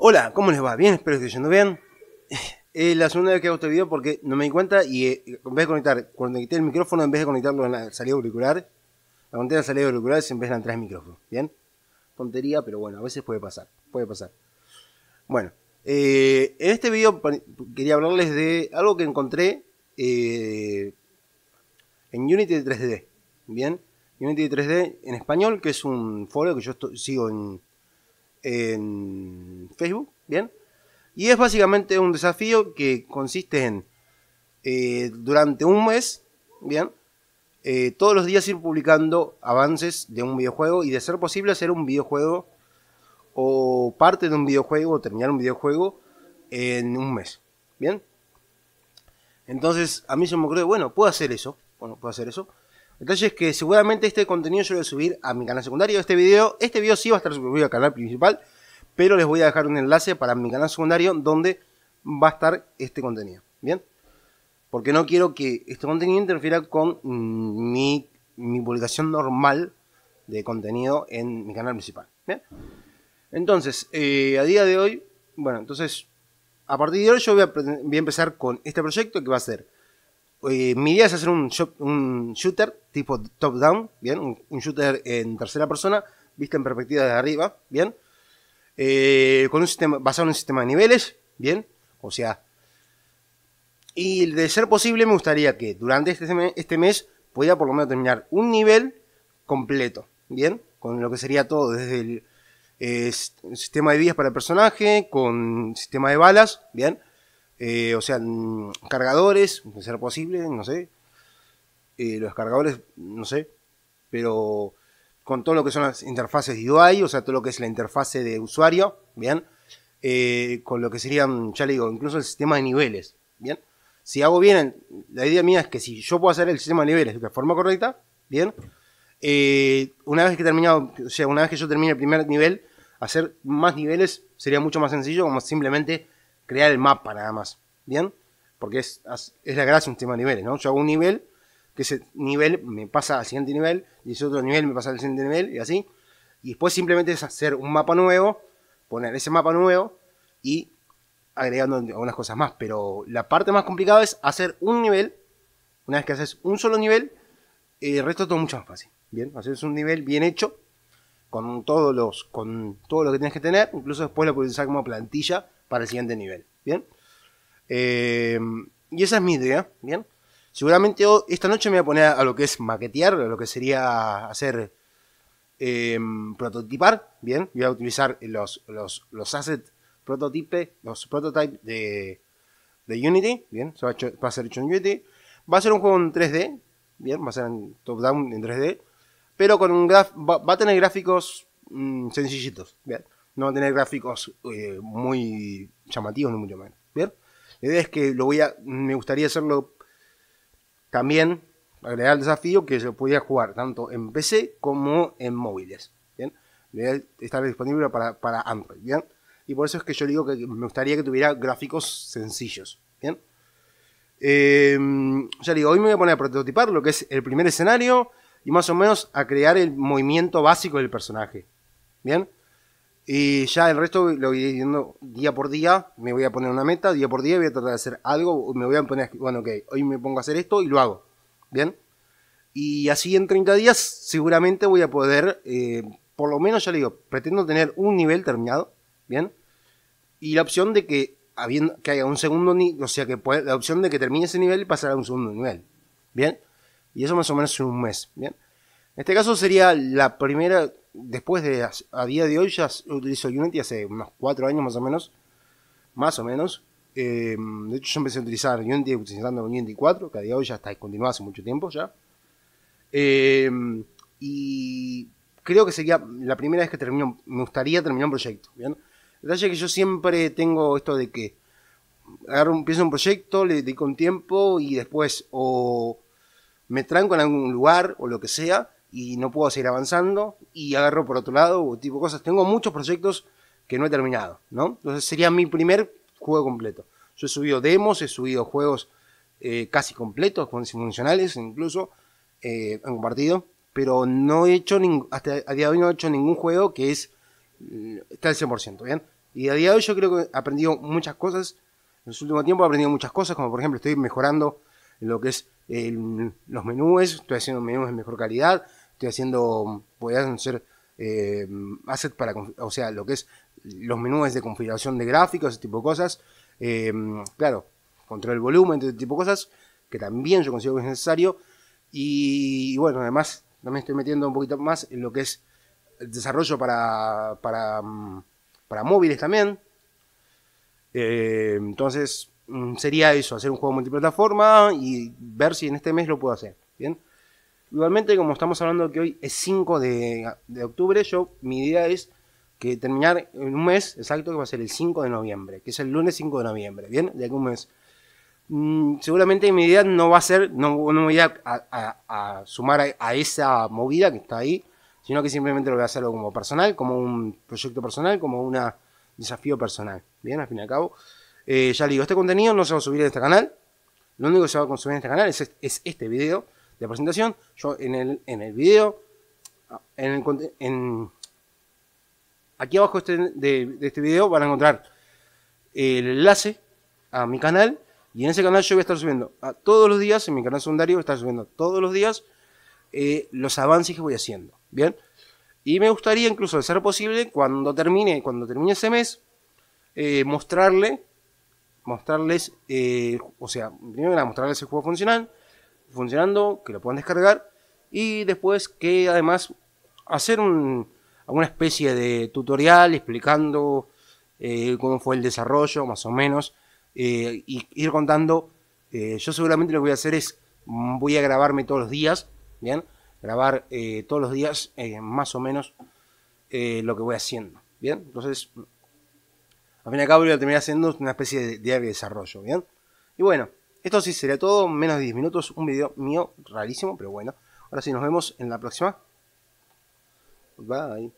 Hola, ¿cómo les va? Bien, espero que estén yendo bien. Eh, es la segunda vez que hago este video porque no me di cuenta y eh, en vez de conectar, cuando quité el micrófono, en vez de conectarlo en la salida auricular, la conté la salida auricular en vez de la entrada de micrófono. ¿Bien? Tontería, pero bueno, a veces puede pasar. Puede pasar. Bueno, eh, en este video quería hablarles de algo que encontré en Unity 3D. ¿Bien? Unity 3D en español, que es un foro que yo sigo en en Facebook, ¿bien? Y es básicamente un desafío que consiste en, eh, durante un mes, ¿bien? Eh, todos los días ir publicando avances de un videojuego y de ser posible hacer un videojuego o parte de un videojuego o terminar un videojuego en un mes, ¿bien? Entonces a mí se me ocurrió, bueno, puedo hacer eso, bueno, puedo hacer eso. Detalles que seguramente este contenido yo lo voy a subir a mi canal secundario. Este video, este video sí va a estar subido al canal principal, pero les voy a dejar un enlace para mi canal secundario donde va a estar este contenido. ¿Bien? Porque no quiero que este contenido interfiera con mi, publicación normal de contenido en mi canal principal. ¿Bien? Entonces, eh, a día de hoy, bueno, entonces, a partir de hoy yo voy a, voy a empezar con este proyecto que va a ser eh, mi idea es hacer un, un shooter tipo top-down, ¿bien? Un, shooter en tercera persona, vista en perspectiva de arriba, ¿bien? Eh, con un sistema, basado en un sistema de niveles, ¿bien? O sea... Y de ser posible me gustaría que durante este, mes, este mes por lo menos terminar un nivel completo, ¿bien? Con lo que sería todo, desde el eh, sistema de vías para el personaje, con sistema de balas, ¿bien? Eh, o sea, cargadores, si ser posible, no sé. Eh, los cargadores, no sé. Pero con todo lo que son las interfaces de UI, o sea, todo lo que es la interfase de usuario, ¿bien? Eh, con lo que serían, ya le digo, incluso el sistema de niveles, ¿bien? Si hago bien, la idea mía es que si yo puedo hacer el sistema de niveles de forma correcta, ¿bien? una vez que terminado, o sea, una vez que yo termine el primer nivel, hacer más niveles sería mucho más sencillo, como simplemente crear el mapa nada más. ¿Bien? Porque es, la gracia un tema de niveles, ¿no? Yo hago un nivel, que ese nivel me pasa al siguiente nivel, y ese otro nivel me pasa al siguiente nivel, y así. Y después simplemente es hacer un mapa nuevo, poner ese mapa nuevo y agregando algunas cosas más. Pero la parte más complicada es hacer un nivel. Una vez que haces un solo nivel, el resto es todo mucho más fácil. Bien, haces un nivel bien hecho, con todos los, con todo lo que tienes que tener, incluso después lo puedes usar como plantilla para el siguiente nivel. ¿Bien? Eh, y esa es mi idea. ¿Bien? Seguramente esta noche me voy a poner a lo que es maquetear, a lo que sería hacer em, prototipar. Bien, voy a utilizar los, los, los assets prototipe los prototypes de, de Unity. Bien, va, a ser hecho en Unity. Va a ser un juego en 3D. Bien, va a ser en top-down en 3D. Pero con un va, va a tener gráficos mm, sencillitos. Bien no va a tener gráficos eh, muy llamativos, ni mucho menos. ¿Bien? La idea es que lo voy a, me gustaría hacerlo también, agregar el desafío que se podía jugar tanto en PC como en móviles. ¿Bien? La idea estar disponible para, para Android. ¿Bien? Y por eso es que yo digo que me gustaría que tuviera gráficos sencillos. ¿Bien? Em, ya digo, hoy me voy a poner a prototipar lo que es el primer escenario y más o menos a crear el movimiento básico del personaje. ¿Bien? Y ya el resto lo voy diciendo día por día. Me voy a poner una meta, día por día voy a tratar de hacer algo. Me voy a poner, bueno, ok, hoy me pongo a hacer esto y lo hago. Bien. Y así en 30 días seguramente voy a poder, eh, por lo menos ya le digo, pretendo tener un nivel terminado. Bien. Y la opción de que, que haya un segundo nivel, o sea, que la opción de que termine ese nivel y pasar a un segundo nivel. Bien. Y eso más o menos en un mes. Bien. En este caso sería la primera, después de a, día de hoy ya utilizo Unity hace unos cuatro años más o menos, más o menos. Em, de hecho yo empecé a utilizar Unity utilizando Unity 4, que a día de hoy ya está discontinuado hace mucho tiempo ya. Em, y creo que sería la primera vez que termino, me gustaría terminar un proyecto. ¿bien? El detalle es que yo siempre tengo esto de que agarro, empiezo un proyecto, le dedico un tiempo y después o me tranco en algún lugar o lo que sea y no puedo seguir avanzando y agarro por otro lado o tipo cosas. Tengo muchos proyectos que no he terminado, ¿no? Entonces sería mi primer juego completo. Yo he subido demos, he subido juegos eh, casi completos, con funcionales incluso, eh, han compartido, pero no he hecho, hasta a día de hoy no he hecho ningún juego que es, mm, está al 100%, ¿bien? Y a día de hoy yo creo que he aprendido muchas cosas, en el último tiempo he aprendido muchas cosas, como por ejemplo estoy mejorando lo que es los menús, estoy haciendo menús de mejor calidad, estoy haciendo, podrían ser, eh, assets para, o sea, lo que es los menús de configuración de gráficos, ese tipo de cosas. Eh, claro, control el volumen, ese tipo de cosas, que también yo considero que es necesario. Y, bueno, además también estoy metiendo un poquito más en lo que es desarrollo para, para, mm, móviles también. Eh, entonces mm, sería eso, hacer un juego multiplataforma y ver si en este mes lo puedo hacer. Bien. Igualmente, como estamos hablando que hoy es 5 de, octubre, yo mi idea es que terminar en un mes exacto que va a ser el 5 de noviembre, que es el lunes 5 de noviembre, ¿bien? De algún mes. Mm, seguramente mi idea no va a ser, no, no voy a, sumar a, esa movida que está ahí, sino que simplemente lo voy a hacer como personal, como un proyecto personal, como un desafío personal, ¿bien? Al fin y al cabo. Eh, ya digo, este contenido no se va a subir en este canal, lo único que se va a consumir en este canal es, es este video de presentación. Yo en el, en el video, en, en aquí abajo este, de, este video van a encontrar el enlace a mi canal. Y en ese canal yo voy a estar subiendo a todos los días, en mi canal secundario voy a estar subiendo todos los días eh, los avances que voy haciendo. Bien. Y me gustaría incluso, de ser posible, cuando termine, cuando termine ese mes, eh, mostrarle, mostrarles, eh, o sea, primero mostrarles el juego funcional, funcionando, que lo puedan descargar y después que además hacer un, alguna especie de tutorial explicando eh, cómo fue el desarrollo, más o menos, eh, y ir contando. Eh, yo seguramente lo que voy a hacer es, voy a grabarme todos los días, ¿bien? Grabar todos los días más o menos lo que voy haciendo, ¿bien? Entonces, al fin y al cabo voy a terminar haciendo una especie de diario de desarrollo, ¿bien? Y bueno, esto sí sería todo, menos de 10 minutos, un video mío rarísimo, pero bueno. Ahora sí, nos vemos en la próxima. Bye.